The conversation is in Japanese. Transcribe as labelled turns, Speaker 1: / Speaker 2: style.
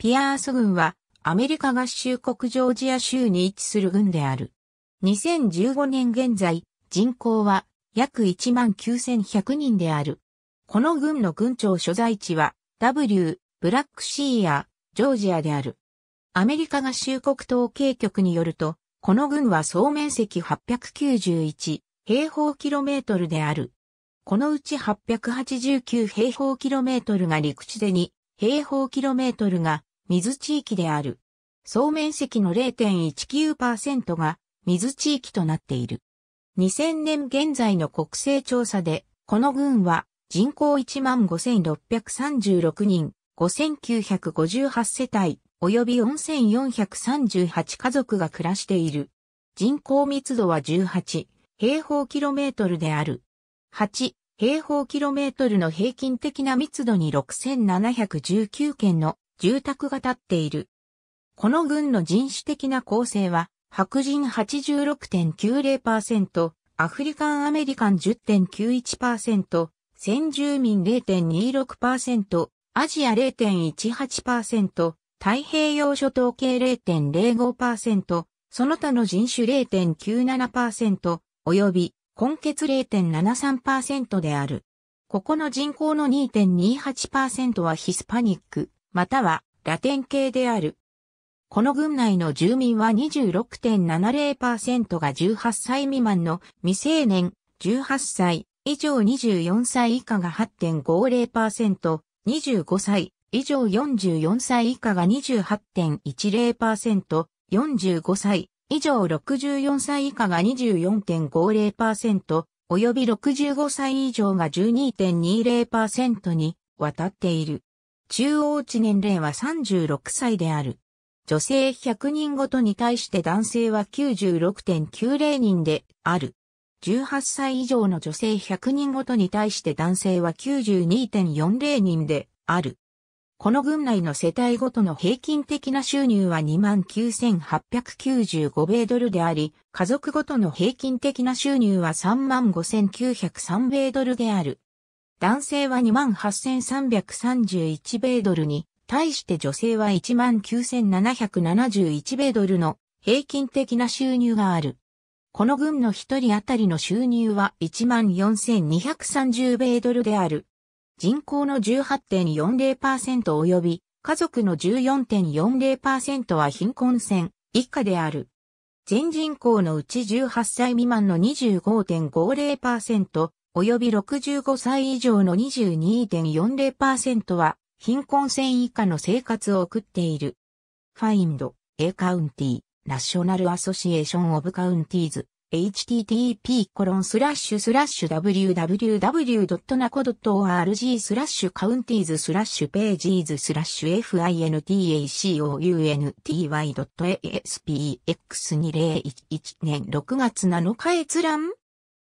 Speaker 1: ピアース郡はアメリカ合衆国ジョージア州に位置する郡である。2015年現在、人口は約1万9100人である。この郡の郡庁所在地は W、ブラックシーア、ジョージアである。アメリカ合衆国統計局によると、この郡は総面積891平方キロメートルである。このうち889平方キロメートルが陸地で2平方キロメートルが水地域である。総面積の0.19%が水地域となっている。2000年現在の国勢調査で、この群は人口15,636人、5,958世帯、及び4,438家族が暮らしている。人口密度は18平方キロメートルである。8平方キロメートルの平均的な密度に6,719件の住宅が建っている。この郡の人種的な構成は、白人86.90%、アフリカンアメリカン10.91%、先住民0.26%、アジア0.18%、太平洋諸島系0.05%、その他の人種0.97%、及び、根血0.73%である。ここの人口の2.28%はヒスパニック。またはラテン系である。この群内の住民は26.70%が18歳未満の未成年、18歳以上24歳以下が8.50%、25歳以上44歳以下が28.10%、45歳以上64歳以下が24.50%、及び65歳以上が12.20%に渡っている。中央値年齢は36歳である。女性100人ごとに対して男性は96.90人である。18歳以上の女性100人ごとに対して男性は92.40人である。この群内の世帯ごとの平均的な収入は29,895米ドルであり、家族ごとの平均的な収入は35,903米ドルである。男性は28,331米ドルに、対して女性は19,771米ドルの平均的な収入がある。この軍の一人当たりの収入は14,230米ドルである。人口の18.40%及び家族の14.40%は貧困線以下である。全人口のうち18歳未満の25.50%、及び65歳以上の22.40%は、貧困線以下の生活を送っている。Find A County National Association of Counties http www.naco.org c o u n t i e s p a g e s fintacounty.aspx2011 年6月7日閲覧